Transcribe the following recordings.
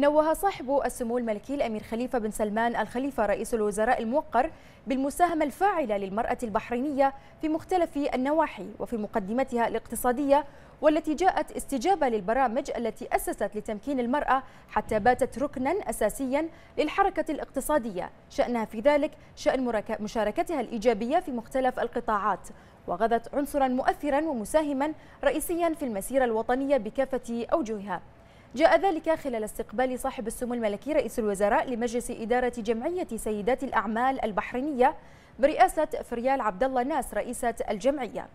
نوه صاحب السمو الملكي الأمير خليفة بن سلمان الخليفة رئيس الوزراء الموقر بالمساهمة الفاعلة للمرأة البحرينية في مختلف النواحي وفي مقدمتها الاقتصادية والتي جاءت استجابة للبرامج التي أسست لتمكين المرأة حتى باتت ركنا أساسيا للحركة الاقتصادية شأنها في ذلك شأن مشاركتها الإيجابية في مختلف القطاعات وغدت عنصرا مؤثرا ومساهما رئيسيا في المسيرة الوطنية بكافة أوجهها جاء ذلك خلال استقبال صاحب السمو الملكي رئيس الوزراء لمجلس إدارة جمعية سيدات الأعمال البحرينية برئاسة فريال عبد الله ناس رئيسة الجمعية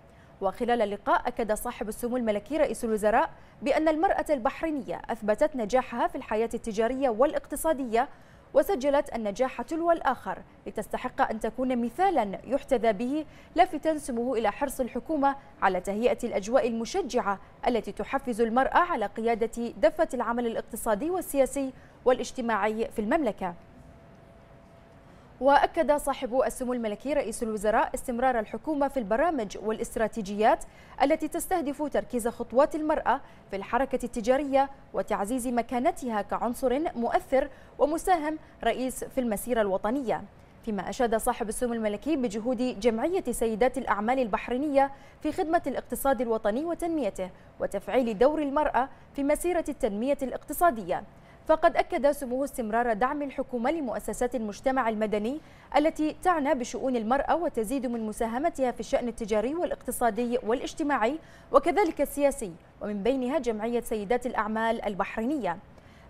وخلال اللقاء أكد صاحب السمو الملكي رئيس الوزراء بأن المرأة البحرينية أثبتت نجاحها في الحياة التجارية والاقتصادية وسجلت النجاح تلو الآخر لتستحق أن تكون مثالا يحتذى به لافتا سموه إلى حرص الحكومة على تهيئة الأجواء المشجعة التي تحفز المرأة على قيادة دفة العمل الاقتصادي والسياسي والاجتماعي في المملكة وأكد صاحب السمو الملكي رئيس الوزراء استمرار الحكومة في البرامج والاستراتيجيات التي تستهدف تركيز خطوات المرأة في الحركة التجارية وتعزيز مكانتها كعنصر مؤثر ومساهم رئيس في المسيرة الوطنية فيما أشاد صاحب السمو الملكي بجهود جمعية سيدات الأعمال البحرينية في خدمة الاقتصاد الوطني وتنميته وتفعيل دور المرأة في مسيرة التنمية الاقتصادية فقد أكد سموه استمرار دعم الحكومة لمؤسسات المجتمع المدني التي تعنى بشؤون المرأة وتزيد من مساهمتها في الشأن التجاري والاقتصادي والاجتماعي وكذلك السياسي ومن بينها جمعية سيدات الأعمال البحرينية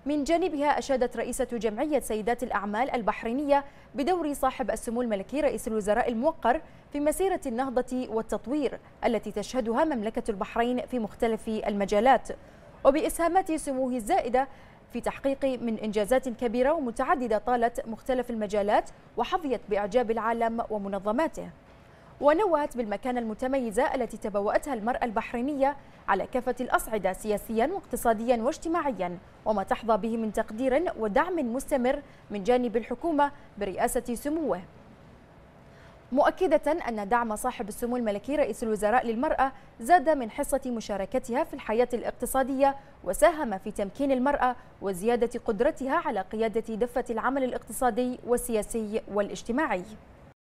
من جانبها أشادت رئيسة جمعية سيدات الأعمال البحرينية بدور صاحب السمو الملكي رئيس الوزراء الموقر في مسيرة النهضة والتطوير التي تشهدها مملكة البحرين في مختلف المجالات وبإسهامات سموه الزائدة في تحقيق من إنجازات كبيرة ومتعددة طالت مختلف المجالات وحظيت بإعجاب العالم ومنظماته ونوهت بالمكانة المتميزة التي تبوأتها المرأة البحرينية على كافة الأصعدة سياسيا واقتصاديا واجتماعيا وما تحظى به من تقدير ودعم مستمر من جانب الحكومة برئاسة سموه مؤكدة أن دعم صاحب السمو الملكي رئيس الوزراء للمرأة زاد من حصة مشاركتها في الحياة الاقتصادية وساهم في تمكين المرأة وزيادة قدرتها على قيادة دفة العمل الاقتصادي والسياسي والاجتماعي